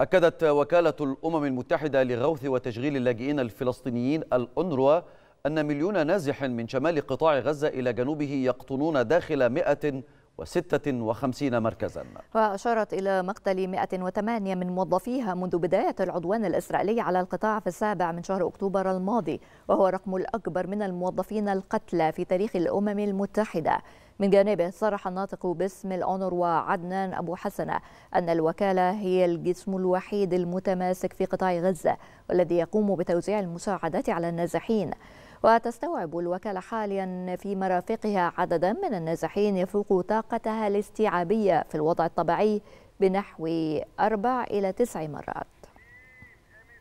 أكدت وكالة الأمم المتحدة لغوث وتشغيل اللاجئين الفلسطينيين الأنروا أن مليون نازح من شمال قطاع غزة إلى جنوبه يقطنون داخل 156 مركزا وأشارت إلى مقتل 108 من موظفيها منذ بداية العدوان الإسرائيلي على القطاع في السابع من شهر أكتوبر الماضي وهو رقم الأكبر من الموظفين القتلى في تاريخ الأمم المتحدة من جانبه صرح الناطق باسم الأونر وعدنان أبو حسنة أن الوكالة هي الجسم الوحيد المتماسك في قطاع غزة والذي يقوم بتوزيع المساعدات على النازحين وتستوعب الوكالة حاليا في مرافقها عددا من النازحين يفوق طاقتها الاستيعابية في الوضع الطبيعي بنحو أربع إلى تسع مرات